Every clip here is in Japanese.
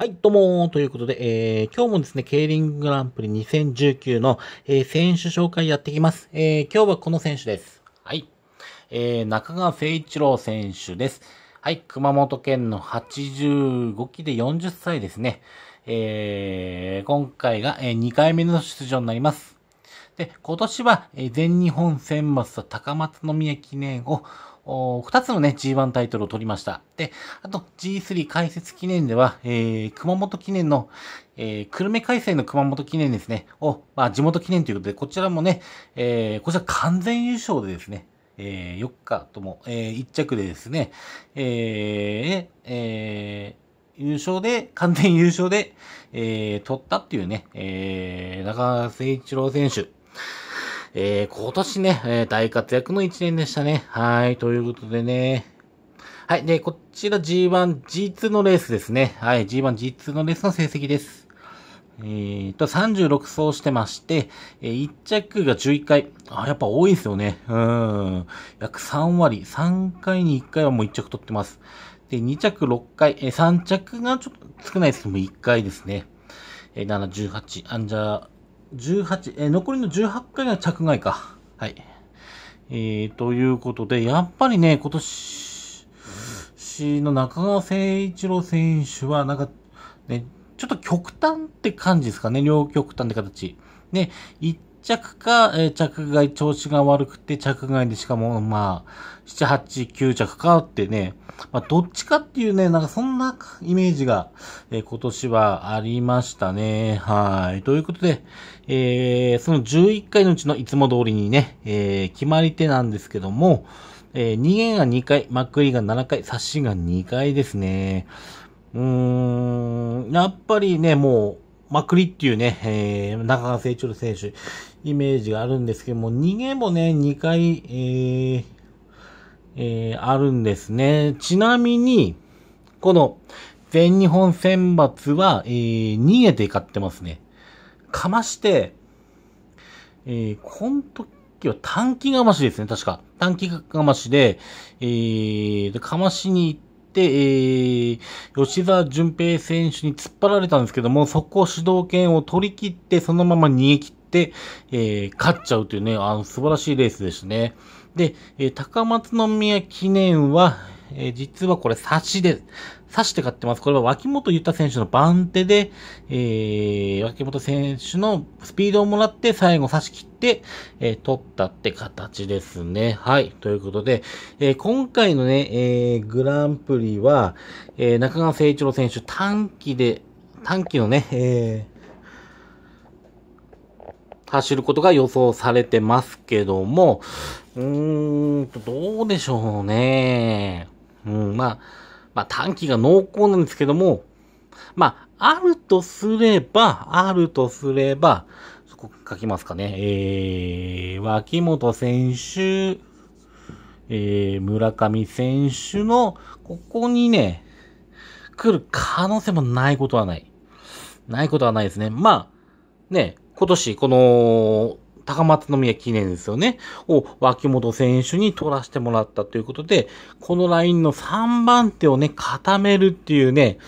はい、どうもということで、えー、今日もですね、ケーリンググランプリ2019の、えー、選手紹介やっていきます。えー、今日はこの選手です。はい。えー、中川誠一郎選手です。はい、熊本県の85期で40歳ですね。えー、今回が、えー、2回目の出場になります。で、今年は、えー、全日本選抜と高松宮記念を、2つのね、G1 タイトルを取りました。で、あと G3 解説記念では、えー、熊本記念の、えー、久留米開催の熊本記念ですね、を、まあ、地元記念ということで、こちらもね、えー、こちら完全優勝でですね、えー、4日とも、えー、1着でですね、えー、えー、優勝で、完全優勝で、えー、取ったっていうね、えー、中瀬一郎選手。えー、今年ね、えー、大活躍の一年でしたね。はい、ということでね。はい、で、こちら G1、G2 のレースですね。はい、G1、G2 のレースの成績です。えー、と、36走してまして、えー、1着が11回。あ、やっぱ多いんですよね。うん。約3割。3回に1回はもう1着取ってます。で、2着6回。えー、3着がちょっと少ないですけども、1回ですね。えー、7、18。アンジャー、18、え残りの18回が着外か。はい。えー、ということで、やっぱりね、今年の中川誠一郎選手は、なんか、ね、ちょっと極端って感じですかね、両極端って形。ね、着か、えー、着外、調子が悪くて着外でしかも、まあ、七八九着かってね、まあ、どっちかっていうね、なんかそんなイメージが、えー、今年はありましたね。はい。ということで、えー、その11回のうちのいつも通りにね、えー、決まり手なんですけども、えー、逃げが2回、まくりが7回、刺しが2回ですね。うーん、やっぱりね、もう、まくりっていうね、えー、中川成長選手、イメージがあるんですけども、逃げもね、2回、えー、えー、あるんですね。ちなみに、この、全日本選抜は、えー、逃げて勝ってますね。かまして、えー、この時は短期がましですね、確か。短期がましで、えー、かましに行っ、えー、吉沢淳平選手に突っ張られたんですけども、そこ主導権を取り切って、そのまま逃げ切って、えー、勝っちゃうというね、あの、素晴らしいレースでしたね。で、えー、高松宮記念は、えー、実はこれ刺しで、刺して買ってます。これは脇本ゆった選手の番手で、えー、脇本選手のスピードをもらって最後差し切って、えー、取ったって形ですね。はい。ということで、えー、今回のね、えー、グランプリは、えー、中川誠一郎選手短期で、短期のね、えー、走ることが予想されてますけども、うーんと、どうでしょうね。うん、まあ、まあ短期が濃厚なんですけども、まあ、あるとすれば、あるとすれば、そこ書きますかね。えー、脇本選手、えー、村上選手の、ここにね、来る可能性もないことはない。ないことはないですね。まあ、ね、今年、この、高松宮記念ですよね、を脇本選手に取らせてもらったということで、このラインの3番手をね、固めるっていうね、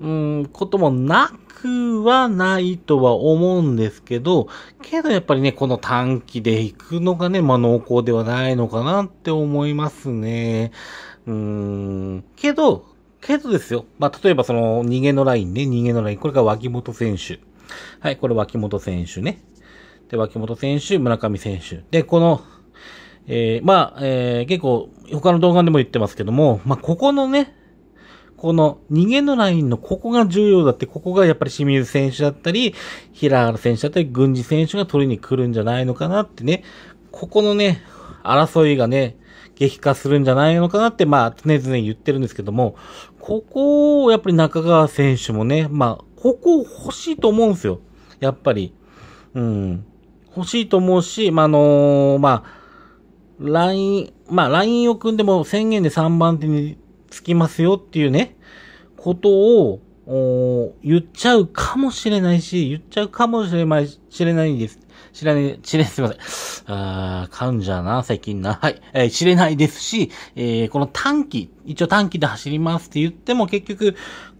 うん、こともなくはないとは思うんですけど、けどやっぱりね、この短期で行くのがね、まあ濃厚ではないのかなって思いますね。うーん。けど、けどですよ。まあ、例えばその、逃げのラインね、逃げのライン。これが脇本選手。はい、これ脇本選手ね。で、脇本選手、村上選手。で、この、えー、まあ、えー、結構、他の動画でも言ってますけども、まあ、ここのね、この逃げのラインのここが重要だって、ここがやっぱり清水選手だったり、平原選手だったり、郡司選手が取りに来るんじゃないのかなってね、ここのね、争いがね、激化するんじゃないのかなって、まあ、常々言ってるんですけども、ここをやっぱり中川選手もね、まあ、ここを欲しいと思うんですよ。やっぱり。うん。欲しいと思うし、まあ、あのまあ、ライン、まあ、ラインを組んでも宣言で3番手につきますよっていうね、ことを、言っちゃうかもしれないし、言っちゃうかもしれない、知れないです。知らね、知れ、すいません。あ噛んじゃな、最近な。はい。えー、知れないですし、えー、この短期、一応短期で走りますって言っても結局、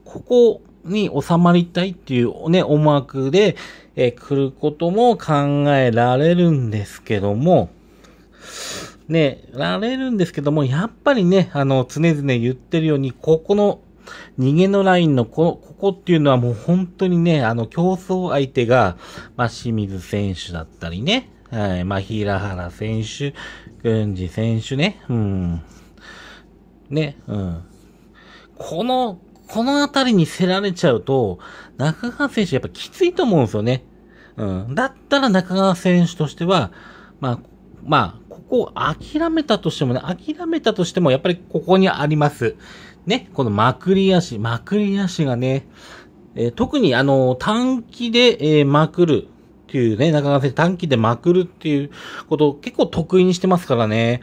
ここ、に収まりたいっていうね、思惑で、え来ることも考えられるんですけども、ね、られるんですけども、やっぱりね、あの、常々言ってるように、ここの、逃げのラインのこ、ここっていうのはもう本当にね、あの、競争相手が、まあ、清水選手だったりね、はい、まあ、平原選手、郡司選手ね、うん。ね、うん。この、このあたりに競られちゃうと、中川選手やっぱきついと思うんですよね。うん。だったら中川選手としては、まあ、まあ、ここを諦めたとしてもね、諦めたとしても、やっぱりここにあります。ね、このまくり足、まくり足がね、えー、特にあの、短期で、えー、まくるっていうね、中川選手短期でまくるっていうことを結構得意にしてますからね。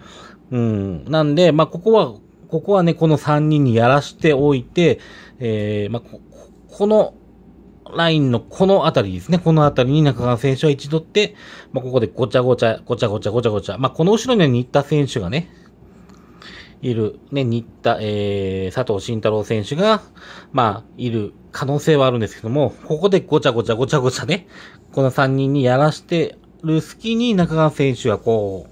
うん。なんで、まあ、ここはここはね、この3人にやらしておいて、えー、まあ、こ、このラインのこのあたりですね。このあたりに中川選手は一度って、まあ、ここでごちゃごちゃ、ごちゃごちゃごちゃごちゃ。まあ、この後ろには新田選手がね、いる、ね、新田、えー、佐藤慎太郎選手が、まあ、いる可能性はあるんですけども、ここでごちゃごちゃごちゃごちゃね、この3人にやらしてる隙に中川選手はこう、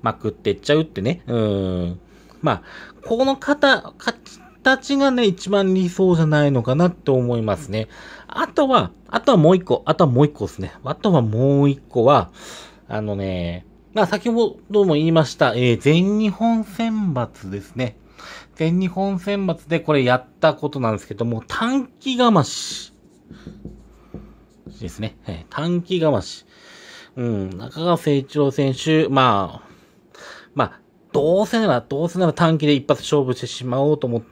まくってっちゃうってね、うん。まあ、この方、形がね、一番理想じゃないのかなって思いますね。あとは、あとはもう一個、あとはもう一個ですね。あとはもう一個は、あのね、まあ先ほども言いました、えー、全日本選抜ですね。全日本選抜でこれやったことなんですけども、短期がましですね。えー、短期がまし。うん、中川誠一郎選手、まあ、まあ、どうせなら、どうせなら短期で一発勝負してしまおうと思って、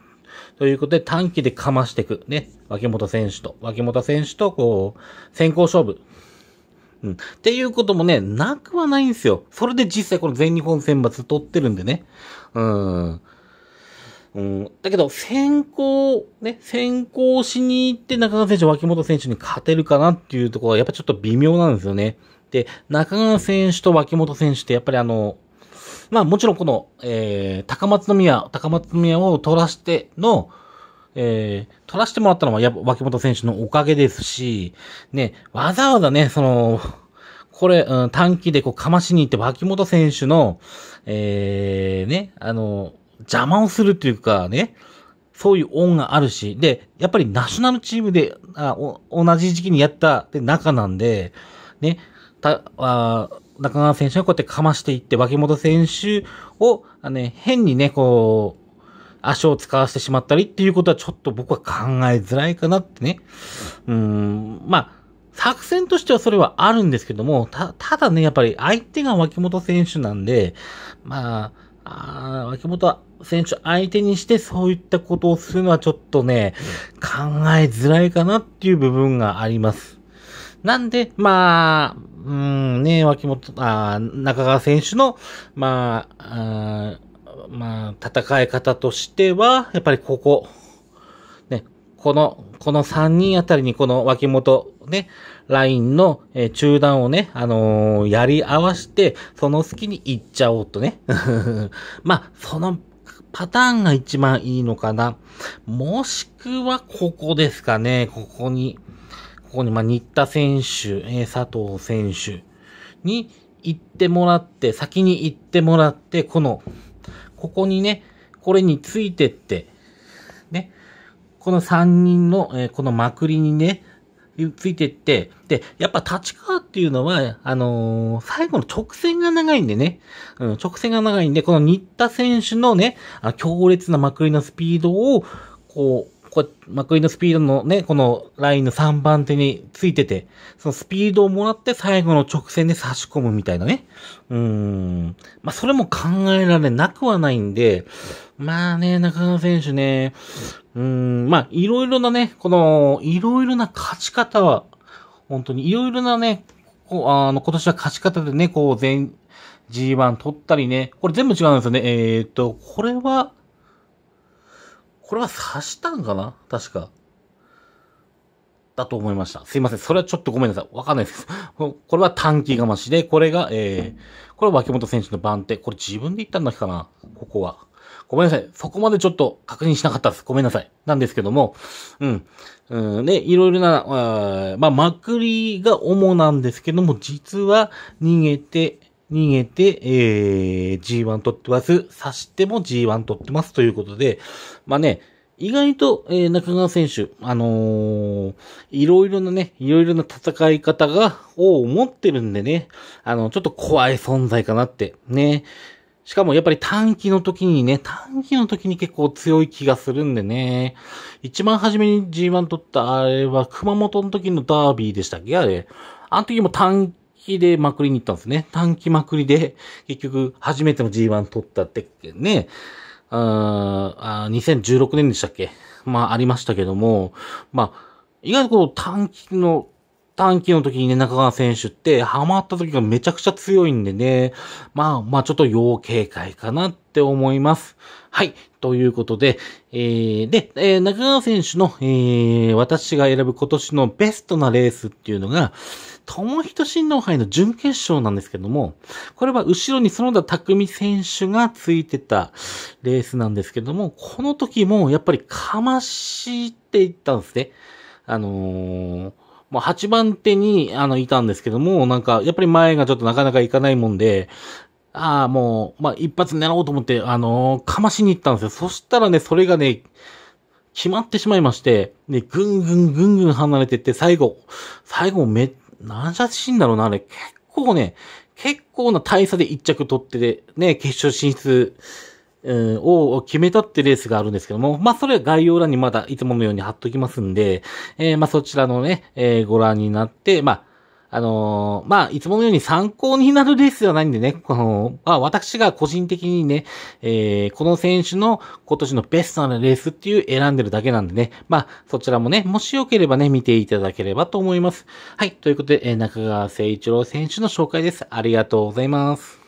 ということで短期でかましていく。ね。脇本選手と、脇本選手と、こう、先行勝負。うん。っていうこともね、なくはないんですよ。それで実際この全日本選抜取ってるんでね。うん。うん、だけど、先行、ね、先行しに行って中川選手、脇本選手に勝てるかなっていうところは、やっぱちょっと微妙なんですよね。で、中川選手と脇本選手って、やっぱりあの、まあもちろんこの、えー、高松宮、高松宮を取らしての、えー、取らしてもらったのは、やっぱ、脇本選手のおかげですし、ね、わざわざね、その、これ、うん、短期でこう、かましに行って、脇本選手の、えー、ね、あの、邪魔をするというかね、そういう恩があるし、で、やっぱりナショナルチームで、あお同じ時期にやったて仲なんで、ね、た、あ中川選手がこうやってかましていって、脇本選手を、ね、変にね、こう、足を使わせてしまったりっていうことはちょっと僕は考えづらいかなってね。うん、まあ、作戦としてはそれはあるんですけども、た、ただね、やっぱり相手が脇本選手なんで、まあ、あ脇本選手相手にしてそういったことをするのはちょっとね、考えづらいかなっていう部分があります。なんで、まあ、うん、ね、脇本、あ中川選手の、まあ、あまあ、戦い方としては、やっぱりここ、ね、この、この3人あたりにこの脇本、ね、ラインの、え中断をね、あのー、やり合わして、その隙に行っちゃおうとね。まあ、そのパターンが一番いいのかな。もしくはここですかね、ここに。ここに、まあ、新田選手、えー、佐藤選手に行ってもらって、先に行ってもらって、この、ここにね、これについてって、ね、この3人の、えー、このまくりにね、ついてって、で、やっぱ立川っていうのは、あのー、最後の直線が長いんでね、うん、直線が長いんで、この新田選手のね、あ強烈なまくりのスピードを、こう、こう、マクイのスピードのね、このラインの3番手についてて、そのスピードをもらって最後の直線で差し込むみたいなね。うーん。まあ、それも考えられなくはないんで、まあね、中野選手ね、うーん、まあ、いろいろなね、この、いろいろな勝ち方は、本当にいろいろなね、こう、あの、今年は勝ち方でね、こう、全、G1 取ったりね、これ全部違うんですよね。えー、っと、これは、これは刺したんかな確か。だと思いました。すいません。それはちょっとごめんなさい。わかんないです。これは短期がましで、これが、えー、これは脇本選手の番手。これ自分で言ったんだっけかなここは。ごめんなさい。そこまでちょっと確認しなかったです。ごめんなさい。なんですけども、うん。うん、で、いろいろな、あまあ、まくりが主なんですけども、実は逃げて、逃げて、えー、G1 取ってます。刺しても G1 取ってますということで、まあね、意外と、えー、中川選手、あのー、いろいろなね、いろいろな戦い方が、を持ってるんでね、あの、ちょっと怖い存在かなって、ね。しかもやっぱり短期の時にね、短期の時に結構強い気がするんでね。一番初めに G1 取ったあれは熊本の時のダービーでしたっけあれ。あの時も短気でまくりに行ったんですね。短期まくりで、結局、初めての G1 取ったってね、ああ2016年でしたっけまあ、ありましたけども、まあ、意外とこう短期の短期の時にね、中川選手ってハマった時がめちゃくちゃ強いんでね、まあまあちょっと要警戒かなって思います。はい。ということで、えー、で、えー、中川選手の、えー、私が選ぶ今年のベストなレースっていうのが、友人新郎杯の準決勝なんですけども、これは後ろに園田匠選手がついてたレースなんですけども、この時もやっぱりかましっていったんですね。あのー、もう8番手に、あの、いたんですけども、なんか、やっぱり前がちょっとなかなかいかないもんで、ああ、もう、まあ、一発狙おうと思って、あのー、かましに行ったんですよ。そしたらね、それがね、決まってしまいまして、ね、ぐんぐんぐんぐん離れてって、最後、最後め、何射死んだろうな、あれ。結構ね、結構な大差で1着取って、ね、決勝進出うを決めたってレースがあるんですけども、まあ、それは概要欄にまだいつものように貼っときますんで、えー、まあ、そちらのね、えー、ご覧になって、まあ、あのー、まあ、いつものように参考になるレースではないんでね、この、まあ、私が個人的にね、えー、この選手の今年のベストなレースっていう選んでるだけなんでね、まあ、そちらもね、もしよければね、見ていただければと思います。はい、ということで、えー、中川誠一郎選手の紹介です。ありがとうございます。